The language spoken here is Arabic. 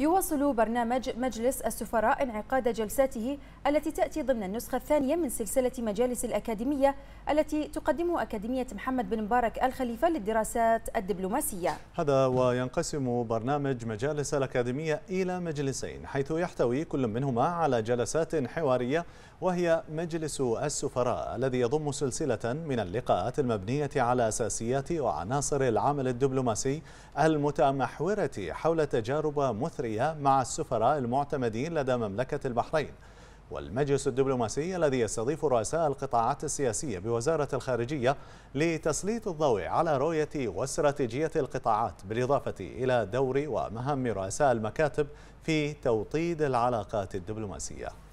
يواصل برنامج مجلس السفراء انعقاد جلساته التي تأتي ضمن النسخة الثانية من سلسلة مجالس الأكاديمية التي تقدمه أكاديمية محمد بن مبارك الخليفة للدراسات الدبلوماسية هذا وينقسم برنامج مجالس الأكاديمية إلى مجلسين حيث يحتوي كل منهما على جلسات حوارية وهي مجلس السفراء الذي يضم سلسلة من اللقاءات المبنية على أساسيات وعناصر العمل الدبلوماسي المتمحورة حول تجارب مثرية البحرية مع السفراء المعتمدين لدى مملكة البحرين والمجلس الدبلوماسي الذي يستضيف رؤساء القطاعات السياسية بوزارة الخارجية لتسليط الضوء على رؤية واستراتيجية القطاعات بالإضافة إلى دور ومهام رؤساء المكاتب في توطيد العلاقات الدبلوماسية